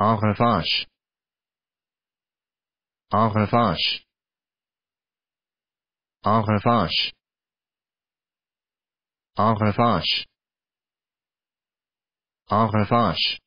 آخ ساچ آخ